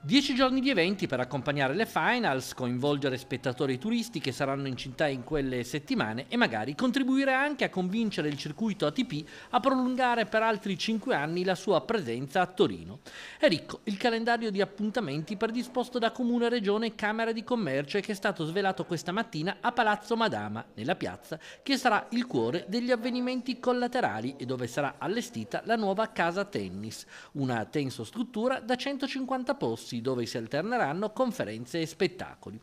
Dieci giorni di eventi per accompagnare le finals, coinvolgere spettatori turisti che saranno in città in quelle settimane e magari contribuire anche a convincere il circuito ATP a prolungare per altri cinque anni la sua presenza a Torino. È ricco il calendario di appuntamenti predisposto da Comune, Regione e Camera di Commercio e che è stato svelato questa mattina a Palazzo Madama, nella piazza, che sarà il cuore degli avvenimenti collaterali e dove sarà allestita la nuova casa tennis, una tenso struttura da 150 posti corsi dove si alterneranno conferenze e spettacoli.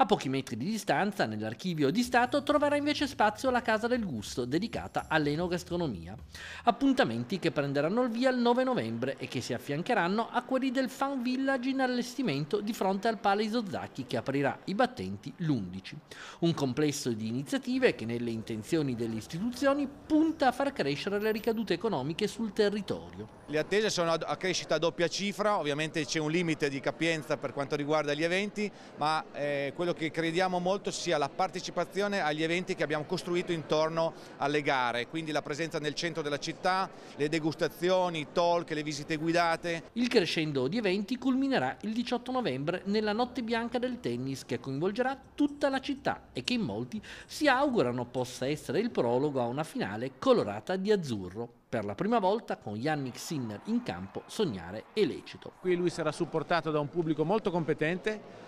A pochi metri di distanza, nell'archivio di Stato, troverà invece spazio la Casa del Gusto, dedicata all'enogastronomia. Appuntamenti che prenderanno il via il 9 novembre e che si affiancheranno a quelli del Fan Village in allestimento di fronte al Palais Zacchi che aprirà i battenti l'11. Un complesso di iniziative che nelle intenzioni delle istituzioni punta a far crescere le ricadute economiche sul territorio. Le attese sono a crescita a doppia cifra, ovviamente c'è un limite di capienza per quanto riguarda gli eventi, ma eh, quello quello che crediamo molto sia la partecipazione agli eventi che abbiamo costruito intorno alle gare, quindi la presenza nel centro della città, le degustazioni, i talk, le visite guidate. Il crescendo di eventi culminerà il 18 novembre nella notte bianca del tennis che coinvolgerà tutta la città e che in molti si augurano possa essere il prologo a una finale colorata di azzurro per la prima volta con Yannick Sinner in campo sognare è lecito. Qui lui sarà supportato da un pubblico molto competente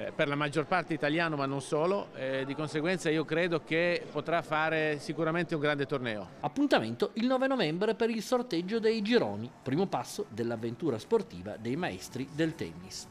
eh, per la maggior parte italiano ma non solo, eh, di conseguenza io credo che potrà fare sicuramente un grande torneo. Appuntamento il 9 novembre per il sorteggio dei gironi, primo passo dell'avventura sportiva dei maestri del tennis.